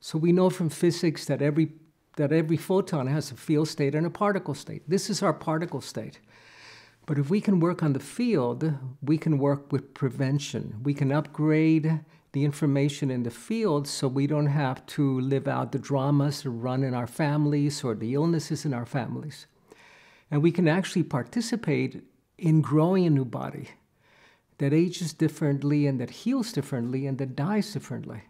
So we know from physics that every, that every photon has a field state and a particle state. This is our particle state. But if we can work on the field, we can work with prevention. We can upgrade the information in the field so we don't have to live out the dramas that run in our families or the illnesses in our families. And we can actually participate in growing a new body that ages differently and that heals differently and that dies differently.